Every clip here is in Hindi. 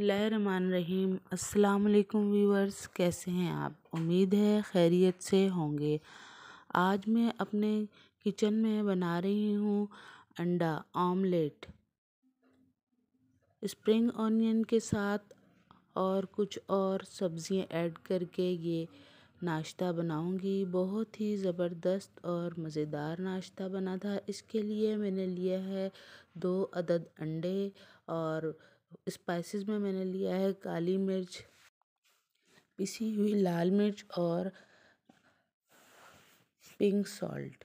रहीम अस्सलाम वालेकुम व्यूवर्स कैसे हैं आप उम्मीद है खैरियत से होंगे आज मैं अपने किचन में बना रही हूँ अंडा ऑमलेट स्प्रिंग ऑनियन के साथ और कुछ और सब्ज़ियाँ ऐड करके ये नाश्ता बनाऊंगी बहुत ही ज़बरदस्त और मज़ेदार नाश्ता बना था इसके लिए मैंने लिया है दो अदद अंडे और स्पाइसेस में मैंने लिया है काली मिर्च पिसी हुई लाल मिर्च और पिंक सॉल्ट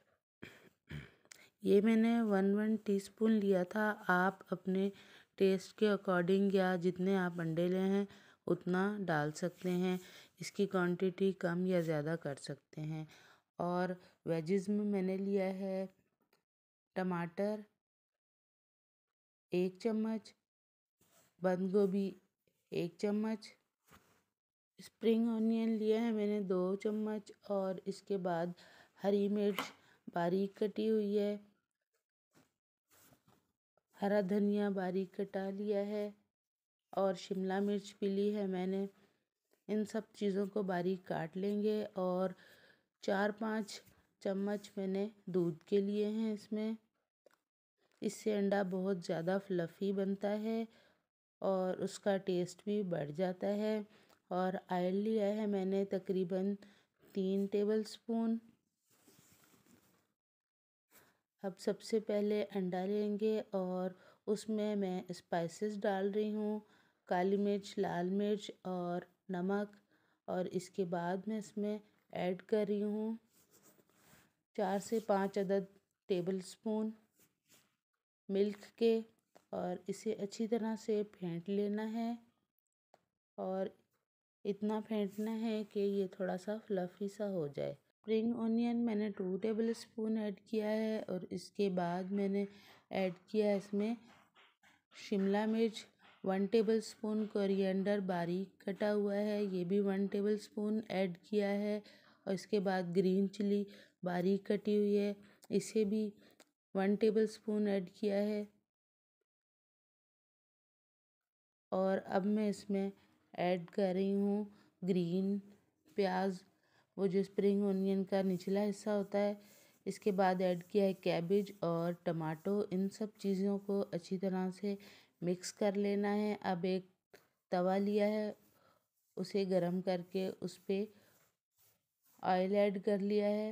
ये मैंने वन वन टीस्पून लिया था आप अपने टेस्ट के अकॉर्डिंग या जितने आप अंडे ले हैं उतना डाल सकते हैं इसकी क्वांटिटी कम या ज़्यादा कर सकते हैं और वेजेस में मैंने लिया है टमाटर एक चम्मच बंद गोभी एक चम्मच स्प्रिंग ऑनियन लिया है मैंने दो चम्मच और इसके बाद हरी मिर्च बारीक कटी हुई है हरा धनिया बारीक कटा लिया है और शिमला मिर्च भी ली है मैंने इन सब चीज़ों को बारीक काट लेंगे और चार पाँच चम्मच मैंने दूध के लिए हैं इसमें इससे अंडा बहुत ज़्यादा फ्लफ़ी बनता है और उसका टेस्ट भी बढ़ जाता है और आयल लिया है मैंने तकरीबन तीन टेबल स्पून अब सबसे पहले अंडा लेंगे और उसमें मैं स्पाइसेस डाल रही हूँ काली मिर्च लाल मिर्च और नमक और इसके बाद मैं इसमें ऐड कर रही हूँ चार से पाँच अदद टेबल स्पून मिल्क के और इसे अच्छी तरह से फेंट लेना है और इतना फेंटना है कि ये थोड़ा सा फ्लफ़ी सा हो जाए स्प्रिंग ऑनियन मैंने टू टेबल स्पून ऐड किया है और इसके बाद मैंने ऐड किया है इसमें शिमला मिर्च वन टेबल स्पून कोरिएंडर बारीक कटा हुआ है ये भी वन टेबल स्पून ऐड किया है और इसके बाद ग्रीन चिली बारीक कटी हुई है इसे भी वन टेबल स्पून ऐड किया है और अब मैं इसमें ऐड कर रही हूँ ग्रीन प्याज वो जो स्प्रिंग ओनियन का निचला हिस्सा होता है इसके बाद ऐड किया है कैबेज और टमाटो इन सब चीज़ों को अच्छी तरह से मिक्स कर लेना है अब एक तवा लिया है उसे गरम करके उस पर ऑयल ऐड कर लिया है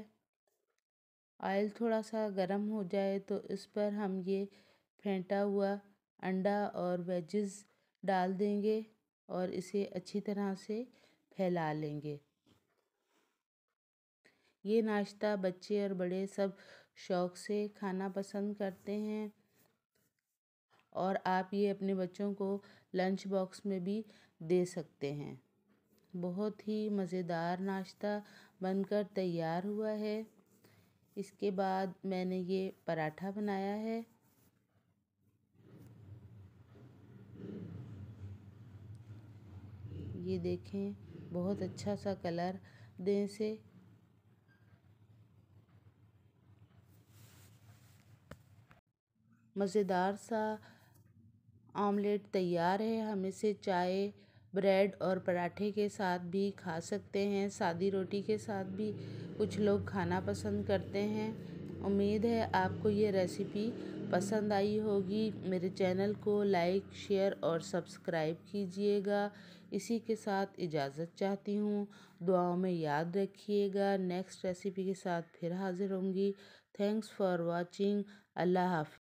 ऑयल थोड़ा सा गरम हो जाए तो इस पर हम ये फेंटा हुआ अंडा और वेजेस डाल देंगे और इसे अच्छी तरह से फैला लेंगे ये नाश्ता बच्चे और बड़े सब शौक़ से खाना पसंद करते हैं और आप ये अपने बच्चों को लंच बॉक्स में भी दे सकते हैं बहुत ही मज़ेदार नाश्ता बनकर तैयार हुआ है इसके बाद मैंने ये पराठा बनाया है ये देखें बहुत अच्छा सा कलर दें से मज़ेदार सा ऑमलेट तैयार है हम इसे चाय ब्रेड और पराठे के साथ भी खा सकते हैं सादी रोटी के साथ भी कुछ लोग खाना पसंद करते हैं उम्मीद है आपको ये रेसिपी पसंद आई होगी मेरे चैनल को लाइक शेयर और सब्सक्राइब कीजिएगा इसी के साथ इजाज़त चाहती हूँ दुआओं में याद रखिएगा नेक्स्ट रेसिपी के साथ फिर हाज़िर होंगी थैंक्स फॉर वाचिंग अल्लाह हाफ